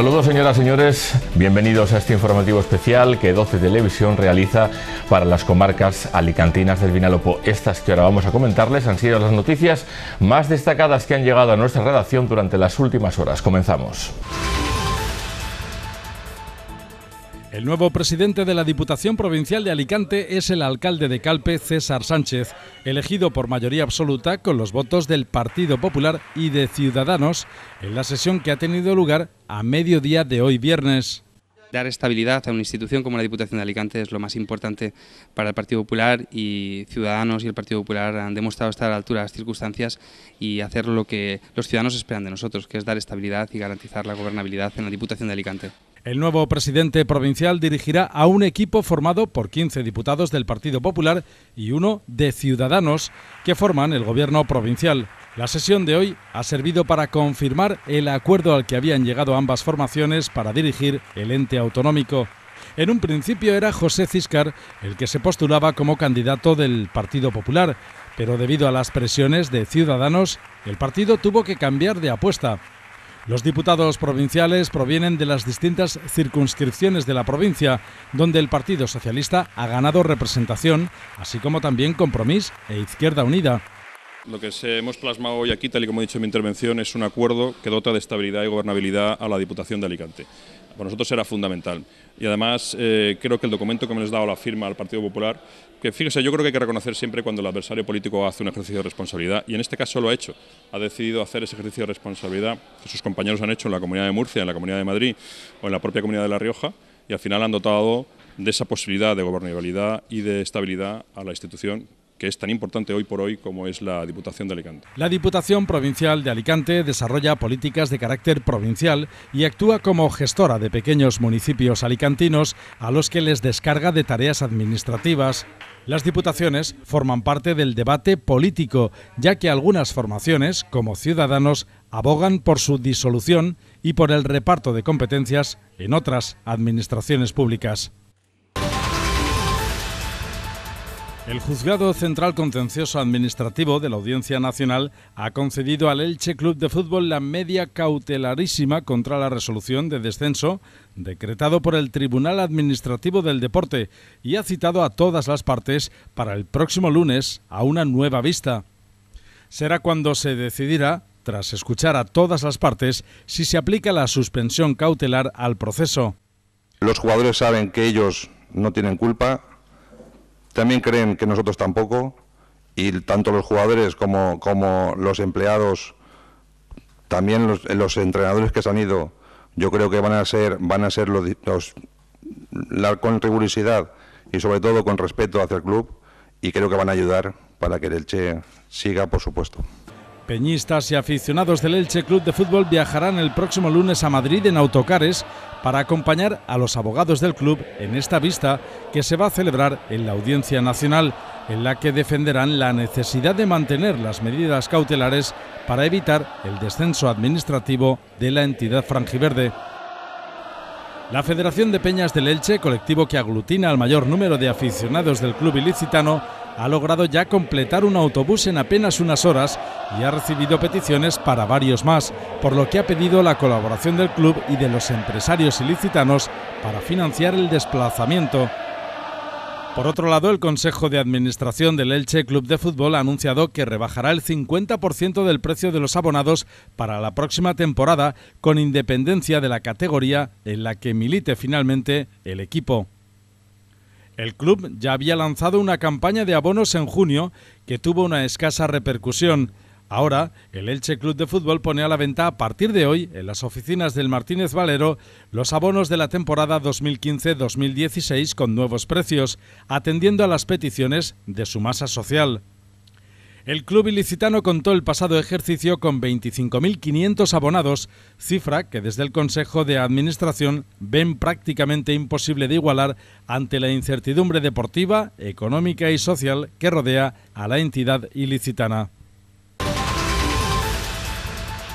Saludos señoras, y señores, bienvenidos a este informativo especial que 12 Televisión realiza para las comarcas alicantinas del Vinalopó. Estas que ahora vamos a comentarles han sido las noticias más destacadas que han llegado a nuestra redacción durante las últimas horas. Comenzamos. El nuevo presidente de la Diputación Provincial de Alicante es el alcalde de Calpe, César Sánchez, elegido por mayoría absoluta con los votos del Partido Popular y de Ciudadanos en la sesión que ha tenido lugar a mediodía de hoy viernes. Dar estabilidad a una institución como la Diputación de Alicante es lo más importante para el Partido Popular y Ciudadanos y el Partido Popular han demostrado estar a la altura de las circunstancias y hacer lo que los ciudadanos esperan de nosotros, que es dar estabilidad y garantizar la gobernabilidad en la Diputación de Alicante. El nuevo presidente provincial dirigirá a un equipo formado por 15 diputados del Partido Popular y uno de Ciudadanos que forman el gobierno provincial. La sesión de hoy ha servido para confirmar el acuerdo al que habían llegado ambas formaciones para dirigir el ente autonómico. En un principio era José Ciscar el que se postulaba como candidato del Partido Popular, pero debido a las presiones de Ciudadanos, el partido tuvo que cambiar de apuesta los diputados provinciales provienen de las distintas circunscripciones de la provincia, donde el Partido Socialista ha ganado representación, así como también Compromís e Izquierda Unida. Lo que se hemos plasmado hoy aquí, tal y como he dicho en mi intervención, es un acuerdo que dota de estabilidad y gobernabilidad a la Diputación de Alicante para nosotros era fundamental. Y además eh, creo que el documento que me dado la firma al Partido Popular, que fíjese, yo creo que hay que reconocer siempre cuando el adversario político hace un ejercicio de responsabilidad, y en este caso lo ha hecho, ha decidido hacer ese ejercicio de responsabilidad sus compañeros han hecho en la Comunidad de Murcia, en la Comunidad de Madrid o en la propia Comunidad de La Rioja, y al final han dotado de esa posibilidad de gobernabilidad y de estabilidad a la institución que es tan importante hoy por hoy como es la Diputación de Alicante. La Diputación Provincial de Alicante desarrolla políticas de carácter provincial y actúa como gestora de pequeños municipios alicantinos a los que les descarga de tareas administrativas. Las diputaciones forman parte del debate político, ya que algunas formaciones, como ciudadanos, abogan por su disolución y por el reparto de competencias en otras administraciones públicas. El Juzgado Central Contencioso Administrativo de la Audiencia Nacional ha concedido al Elche Club de Fútbol la media cautelarísima contra la resolución de descenso decretado por el Tribunal Administrativo del Deporte y ha citado a todas las partes para el próximo lunes a una nueva vista. Será cuando se decidirá, tras escuchar a todas las partes, si se aplica la suspensión cautelar al proceso. Los jugadores saben que ellos no tienen culpa, también creen que nosotros tampoco y tanto los jugadores como, los empleados, también los, entrenadores que se han ido, yo creo que van a ser, van a ser los, la, con rigurosidad y sobre todo con respeto hacia el club y creo que van a ayudar para que el Elche siga, por supuesto. Peñistas y aficionados del Elche Club de Fútbol viajarán el próximo lunes a Madrid en autocares para acompañar a los abogados del club en esta vista que se va a celebrar en la Audiencia Nacional, en la que defenderán la necesidad de mantener las medidas cautelares para evitar el descenso administrativo de la entidad franjiverde. La Federación de Peñas del Elche, colectivo que aglutina al mayor número de aficionados del club ilicitano, ha logrado ya completar un autobús en apenas unas horas y ha recibido peticiones para varios más, por lo que ha pedido la colaboración del club y de los empresarios ilicitanos para financiar el desplazamiento. Por otro lado, el Consejo de Administración del Elche Club de Fútbol ha anunciado que rebajará el 50% del precio de los abonados para la próxima temporada, con independencia de la categoría en la que milite finalmente el equipo. El club ya había lanzado una campaña de abonos en junio que tuvo una escasa repercusión. Ahora, el Elche Club de Fútbol pone a la venta a partir de hoy en las oficinas del Martínez Valero los abonos de la temporada 2015-2016 con nuevos precios, atendiendo a las peticiones de su masa social. El club ilicitano contó el pasado ejercicio con 25.500 abonados, cifra que desde el Consejo de Administración ven prácticamente imposible de igualar ante la incertidumbre deportiva, económica y social que rodea a la entidad ilicitana.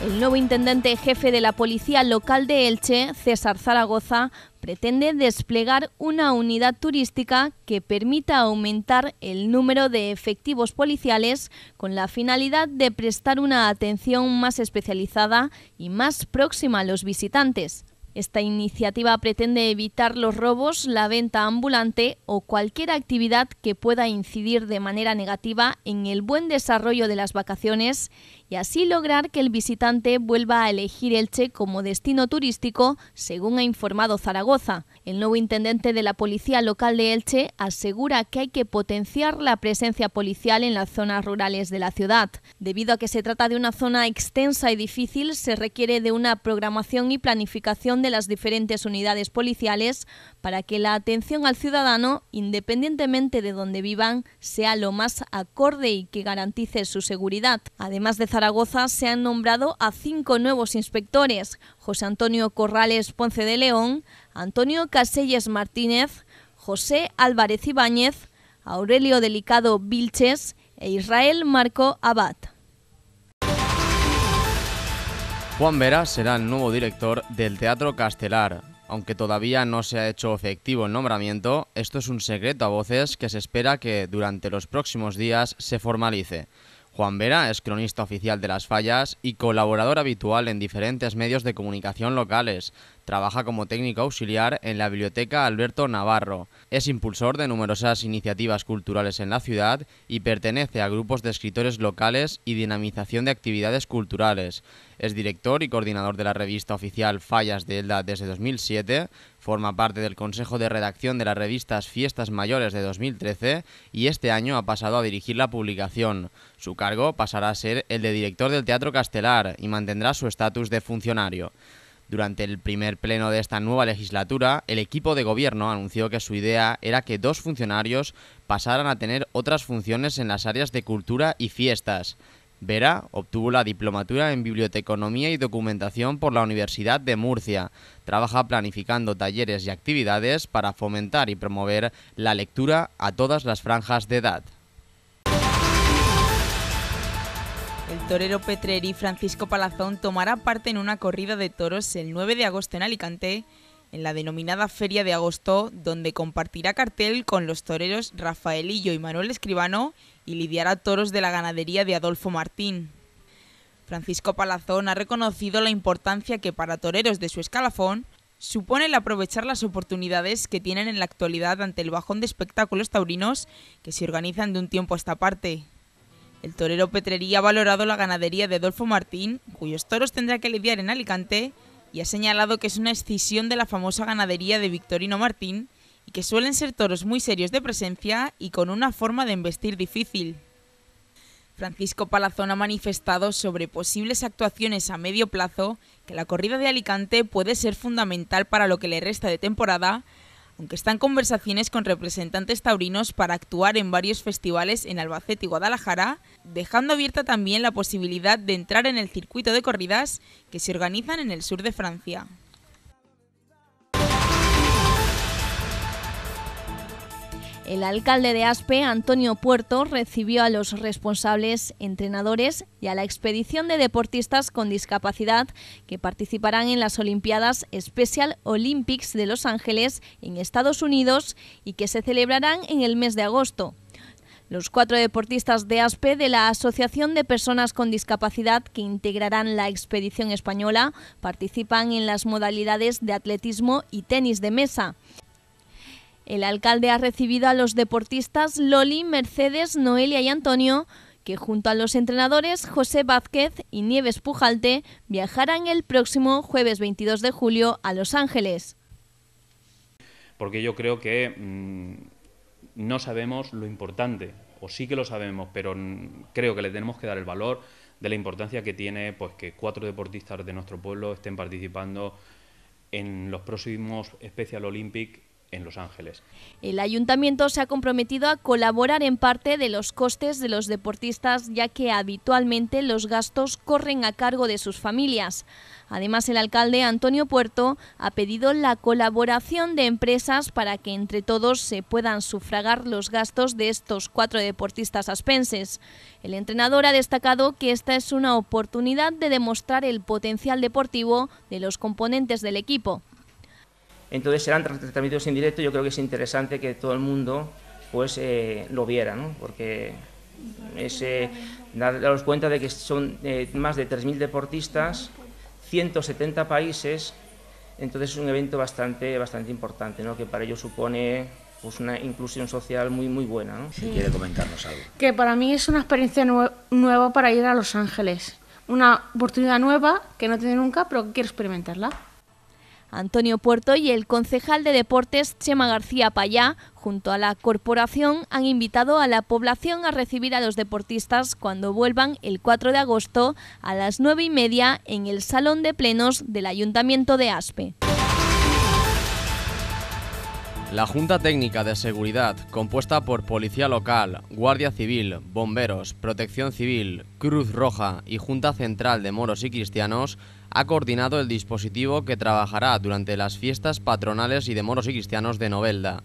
El nuevo intendente jefe de la Policía Local de Elche, César Zaragoza, pretende desplegar una unidad turística que permita aumentar el número de efectivos policiales con la finalidad de prestar una atención más especializada y más próxima a los visitantes. Esta iniciativa pretende evitar los robos, la venta ambulante o cualquier actividad que pueda incidir de manera negativa en el buen desarrollo de las vacaciones y así lograr que el visitante vuelva a elegir Elche como destino turístico, según ha informado Zaragoza. El nuevo intendente de la Policía Local de Elche asegura que hay que potenciar la presencia policial en las zonas rurales de la ciudad. Debido a que se trata de una zona extensa y difícil, se requiere de una programación y planificación de las diferentes unidades policiales para que la atención al ciudadano, independientemente de donde vivan, sea lo más acorde y que garantice su seguridad. Además de Zaragoza, se han nombrado a cinco nuevos inspectores, José Antonio Corrales Ponce de León, Antonio Caselles Martínez, José Álvarez Ibáñez, Aurelio Delicado Vilches e Israel Marco Abad. Juan Vera será el nuevo director del Teatro Castelar. Aunque todavía no se ha hecho efectivo el nombramiento, esto es un secreto a voces que se espera que durante los próximos días se formalice. Juan Vera es cronista oficial de Las Fallas y colaborador habitual en diferentes medios de comunicación locales, Trabaja como técnico auxiliar en la Biblioteca Alberto Navarro. Es impulsor de numerosas iniciativas culturales en la ciudad y pertenece a grupos de escritores locales y dinamización de actividades culturales. Es director y coordinador de la revista oficial Fallas de Elda desde 2007, forma parte del consejo de redacción de las revistas Fiestas Mayores de 2013 y este año ha pasado a dirigir la publicación. Su cargo pasará a ser el de director del Teatro Castelar y mantendrá su estatus de funcionario. Durante el primer pleno de esta nueva legislatura, el equipo de gobierno anunció que su idea era que dos funcionarios pasaran a tener otras funciones en las áreas de cultura y fiestas. Vera obtuvo la diplomatura en Biblioteconomía y Documentación por la Universidad de Murcia. Trabaja planificando talleres y actividades para fomentar y promover la lectura a todas las franjas de edad. El torero Petreri Francisco Palazón tomará parte en una corrida de toros el 9 de agosto en Alicante, en la denominada Feria de Agosto, donde compartirá cartel con los toreros Rafaelillo y Manuel Escribano y lidiará toros de la ganadería de Adolfo Martín. Francisco Palazón ha reconocido la importancia que para toreros de su escalafón supone el aprovechar las oportunidades que tienen en la actualidad ante el bajón de espectáculos taurinos que se organizan de un tiempo a esta parte. El torero Petrería ha valorado la ganadería de Adolfo Martín, cuyos toros tendrá que lidiar en Alicante, y ha señalado que es una escisión de la famosa ganadería de Victorino Martín y que suelen ser toros muy serios de presencia y con una forma de embestir difícil. Francisco Palazón ha manifestado sobre posibles actuaciones a medio plazo que la corrida de Alicante puede ser fundamental para lo que le resta de temporada, aunque están conversaciones con representantes taurinos para actuar en varios festivales en Albacete y Guadalajara, dejando abierta también la posibilidad de entrar en el circuito de corridas que se organizan en el sur de Francia. El alcalde de Aspe, Antonio Puerto, recibió a los responsables, entrenadores y a la expedición de deportistas con discapacidad que participarán en las Olimpiadas Special Olympics de Los Ángeles en Estados Unidos y que se celebrarán en el mes de agosto. Los cuatro deportistas de ASPE de la Asociación de Personas con Discapacidad que integrarán la expedición española participan en las modalidades de atletismo y tenis de mesa. El alcalde ha recibido a los deportistas Loli, Mercedes, Noelia y Antonio, que junto a los entrenadores José Vázquez y Nieves Pujalte viajarán el próximo jueves 22 de julio a Los Ángeles. Porque yo creo que mm, no sabemos lo importante, o sí que lo sabemos, pero creo que le tenemos que dar el valor de la importancia que tiene pues que cuatro deportistas de nuestro pueblo estén participando en los próximos Special Olympic en Los Ángeles. El ayuntamiento se ha comprometido a colaborar en parte de los costes de los deportistas, ya que habitualmente los gastos corren a cargo de sus familias. Además, el alcalde Antonio Puerto ha pedido la colaboración de empresas para que entre todos se puedan sufragar los gastos de estos cuatro deportistas aspenses. El entrenador ha destacado que esta es una oportunidad de demostrar el potencial deportivo de los componentes del equipo. Entonces serán tratamientos en directo, yo creo que es interesante que todo el mundo pues eh, lo viera, ¿no? porque es eh, daros cuenta de que son eh, más de 3.000 deportistas, 170 países, entonces es un evento bastante, bastante importante, ¿no? que para ellos supone pues una inclusión social muy muy buena. Si quiere comentarnos algo. Que para mí es una experiencia nueva para ir a Los Ángeles, una oportunidad nueva que no he nunca, pero quiero experimentarla. Antonio Puerto y el concejal de deportes Chema García Payá, junto a la corporación, han invitado a la población a recibir a los deportistas cuando vuelvan el 4 de agosto a las 9 y media en el Salón de Plenos del Ayuntamiento de Aspe. La Junta Técnica de Seguridad, compuesta por Policía Local, Guardia Civil, Bomberos, Protección Civil, Cruz Roja y Junta Central de Moros y Cristianos, ha coordinado el dispositivo que trabajará durante las fiestas patronales y de Moros y Cristianos de Novelda.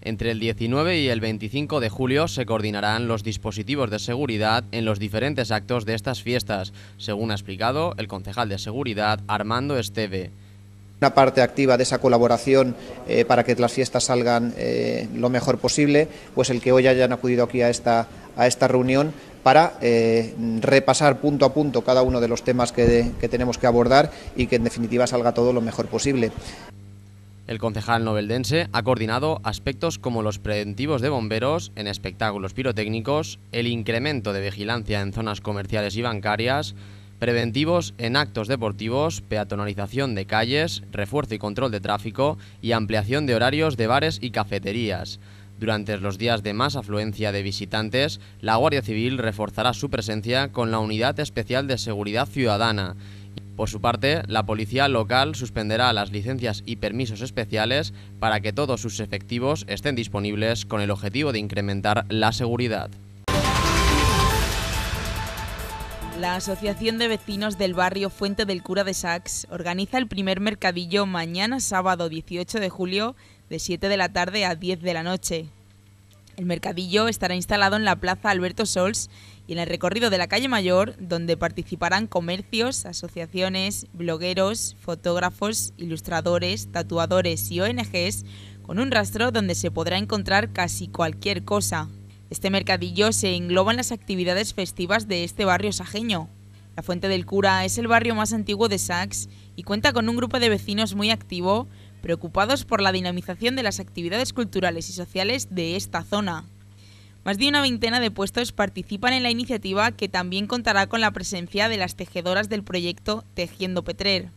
Entre el 19 y el 25 de julio se coordinarán los dispositivos de seguridad en los diferentes actos de estas fiestas, según ha explicado el concejal de Seguridad Armando Esteve una parte activa de esa colaboración eh, para que las fiestas salgan eh, lo mejor posible, pues el que hoy hayan acudido aquí a esta, a esta reunión para eh, repasar punto a punto cada uno de los temas que, que tenemos que abordar y que en definitiva salga todo lo mejor posible. El concejal noveldense ha coordinado aspectos como los preventivos de bomberos en espectáculos pirotécnicos, el incremento de vigilancia en zonas comerciales y bancarias, preventivos en actos deportivos, peatonalización de calles, refuerzo y control de tráfico y ampliación de horarios de bares y cafeterías. Durante los días de más afluencia de visitantes, la Guardia Civil reforzará su presencia con la Unidad Especial de Seguridad Ciudadana. Por su parte, la policía local suspenderá las licencias y permisos especiales para que todos sus efectivos estén disponibles con el objetivo de incrementar la seguridad. La Asociación de Vecinos del Barrio Fuente del Cura de Sax organiza el primer mercadillo mañana sábado 18 de julio de 7 de la tarde a 10 de la noche. El mercadillo estará instalado en la Plaza Alberto Sols y en el recorrido de la calle Mayor, donde participarán comercios, asociaciones, blogueros, fotógrafos, ilustradores, tatuadores y ONGs, con un rastro donde se podrá encontrar casi cualquier cosa, este mercadillo se engloba en las actividades festivas de este barrio sajeño. La Fuente del Cura es el barrio más antiguo de Sax y cuenta con un grupo de vecinos muy activo, preocupados por la dinamización de las actividades culturales y sociales de esta zona. Más de una veintena de puestos participan en la iniciativa que también contará con la presencia de las tejedoras del proyecto Tejiendo Petrer.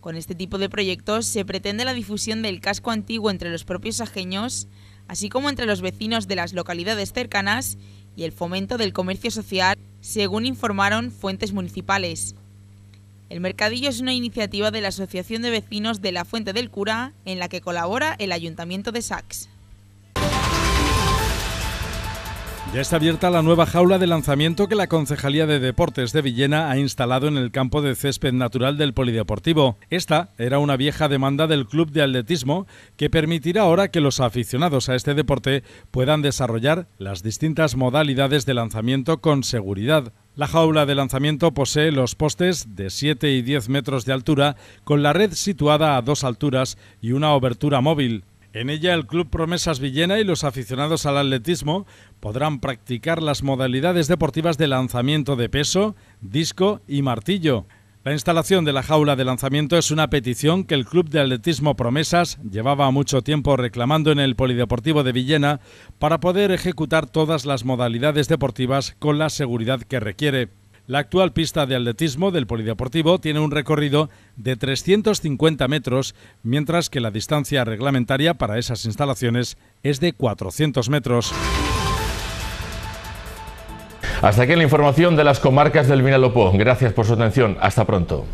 Con este tipo de proyectos se pretende la difusión del casco antiguo entre los propios sajeños así como entre los vecinos de las localidades cercanas y el fomento del comercio social, según informaron fuentes municipales. El mercadillo es una iniciativa de la Asociación de Vecinos de la Fuente del Cura, en la que colabora el Ayuntamiento de Sachs. Ya está abierta la nueva jaula de lanzamiento que la Concejalía de Deportes de Villena ha instalado en el campo de césped natural del Polideportivo. Esta era una vieja demanda del Club de Atletismo que permitirá ahora que los aficionados a este deporte puedan desarrollar las distintas modalidades de lanzamiento con seguridad. La jaula de lanzamiento posee los postes de 7 y 10 metros de altura, con la red situada a dos alturas y una obertura móvil. En ella el Club Promesas Villena y los aficionados al atletismo podrán practicar las modalidades deportivas de lanzamiento de peso, disco y martillo. La instalación de la jaula de lanzamiento es una petición que el Club de Atletismo Promesas llevaba mucho tiempo reclamando en el Polideportivo de Villena para poder ejecutar todas las modalidades deportivas con la seguridad que requiere. La actual pista de atletismo del Polideportivo tiene un recorrido de 350 metros, mientras que la distancia reglamentaria para esas instalaciones es de 400 metros. Hasta aquí la información de las comarcas del Vinalopó. Gracias por su atención. Hasta pronto.